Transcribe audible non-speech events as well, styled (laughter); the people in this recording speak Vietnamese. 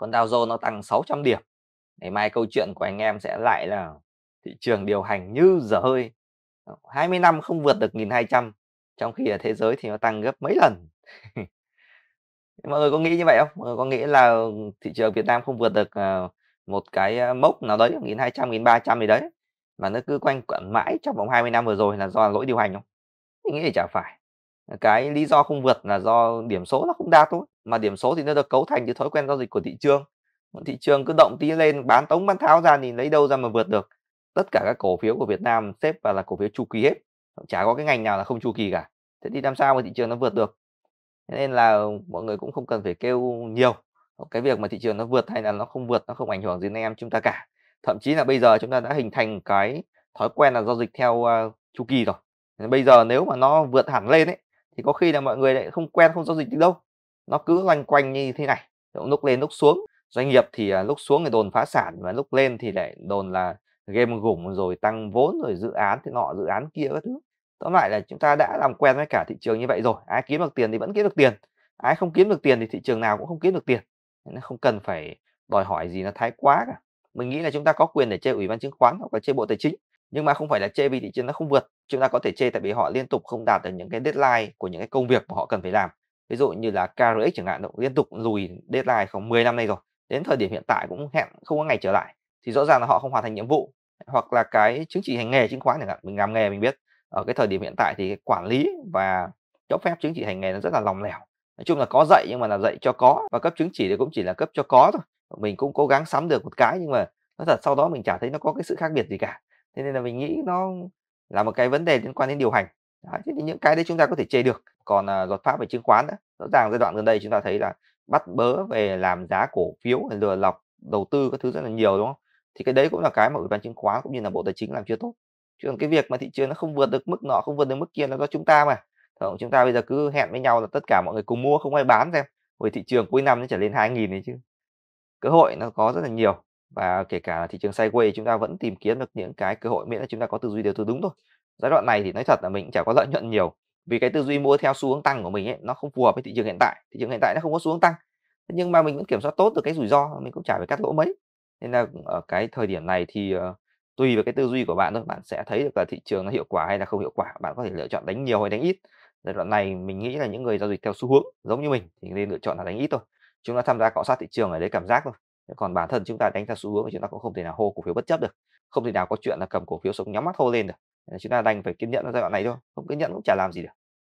còn Dow Jones nó tăng 600 điểm ngày mai câu chuyện của anh em sẽ lại là thị trường điều hành như dở hơi 20 ờ, năm không vượt được 1200 trong khi ở thế giới thì nó tăng gấp mấy lần (laughs) mọi người có nghĩ như vậy không mọi người có nghĩ là thị trường Việt Nam không vượt được ờ, một cái ờ, mốc nào đấy 1200 1300 gì đấy mà nó cứ quanh quẩn mãi trong vòng 20 năm vừa rồi là do lỗi điều hành không mình nghĩ thì chả phải cái lý do không vượt là do điểm số nó không đạt thôi mà điểm số thì nó được cấu thành từ thói quen giao dịch của thị trường thị trường cứ động tí lên bán tống bán tháo ra thì lấy đâu ra mà vượt được tất cả các cổ phiếu của Việt Nam xếp vào là cổ phiếu chu kỳ hết chả có cái ngành nào là không chu kỳ cả thế thì làm sao mà thị trường nó vượt được thế nên là mọi người cũng không cần phải kêu nhiều cái việc mà thị trường nó vượt hay là nó không vượt nó không ảnh hưởng gì đến em chúng ta cả thậm chí là bây giờ chúng ta đã hình thành cái thói quen là giao dịch theo uh, chu kỳ rồi bây giờ nếu mà nó vượt hẳn lên ấy thì có khi là mọi người lại không quen không giao dịch được đâu nó cứ loanh quanh như thế này lúc lên lúc xuống doanh nghiệp thì à, lúc xuống thì đồn phá sản và lúc lên thì lại đồn là game gủng rồi tăng vốn rồi dự án thì nọ dự án kia các thứ tóm lại là chúng ta đã làm quen với cả thị trường như vậy rồi ai kiếm được tiền thì vẫn kiếm được tiền ai không kiếm được tiền thì thị trường nào cũng không kiếm được tiền nên không cần phải đòi hỏi gì nó thái quá cả mình nghĩ là chúng ta có quyền để chơi ủy ban chứng khoán hoặc là chơi bộ tài chính nhưng mà không phải là chê vì thị trường nó không vượt chúng ta có thể chê tại vì họ liên tục không đạt được những cái deadline của những cái công việc mà họ cần phải làm ví dụ như là KRX chẳng hạn liên tục lùi deadline khoảng 10 năm nay rồi đến thời điểm hiện tại cũng hẹn không có ngày trở lại thì rõ ràng là họ không hoàn thành nhiệm vụ hoặc là cái chứng chỉ hành nghề chứng khoán chẳng hạn mình làm nghề mình biết ở cái thời điểm hiện tại thì quản lý và cấp phép chứng chỉ hành nghề nó rất là lòng lẻo nói chung là có dạy nhưng mà là dạy cho có và cấp chứng chỉ thì cũng chỉ là cấp cho có thôi mình cũng cố gắng sắm được một cái nhưng mà nó thật sau đó mình chả thấy nó có cái sự khác biệt gì cả thế nên là mình nghĩ nó là một cái vấn đề liên quan đến điều hành đấy, thế thì những cái đấy chúng ta có thể chê được còn à, luật pháp về chứng khoán đó, rõ ràng giai đoạn gần đây chúng ta thấy là bắt bớ về làm giá cổ phiếu lừa lọc đầu tư các thứ rất là nhiều đúng không thì cái đấy cũng là cái mà ủy ban chứng khoán cũng như là bộ tài chính làm chưa tốt chứ còn cái việc mà thị trường nó không vượt được mức nọ không vượt được mức kia là do chúng ta mà Thường chúng ta bây giờ cứ hẹn với nhau là tất cả mọi người cùng mua không ai bán xem hồi thị trường cuối năm nó trở lên hai nghìn đấy chứ cơ hội nó có rất là nhiều và kể cả thị trường sideways chúng ta vẫn tìm kiếm được những cái cơ hội miễn là chúng ta có tư duy điều thứ đúng thôi giai đoạn này thì nói thật là mình chả có lợi nhuận nhiều vì cái tư duy mua theo xu hướng tăng của mình ấy nó không phù hợp với thị trường hiện tại thị trường hiện tại nó không có xu hướng tăng nhưng mà mình vẫn kiểm soát tốt được cái rủi ro mình cũng chả phải cắt lỗ mấy nên là ở cái thời điểm này thì ờ, tùy vào cái tư duy của bạn thôi bạn sẽ thấy được là thị trường nó hiệu quả hay là không hiệu quả bạn có thể lựa chọn đánh nhiều hay đánh ít giai đoạn này mình nghĩ là những người giao dịch theo xu hướng giống như mình thì nên lựa chọn là đánh ít thôi chúng ta tham gia cọ sát thị trường ở đấy cảm giác thôi còn bản thân chúng ta đánh theo xu hướng thì chúng ta cũng không thể nào hô cổ phiếu bất chấp được không thể nào có chuyện là cầm cổ phiếu sống nhắm mắt hô lên được chúng ta đành phải kiên nhẫn ở giai đoạn này thôi không kiên nhẫn cũng chả làm gì được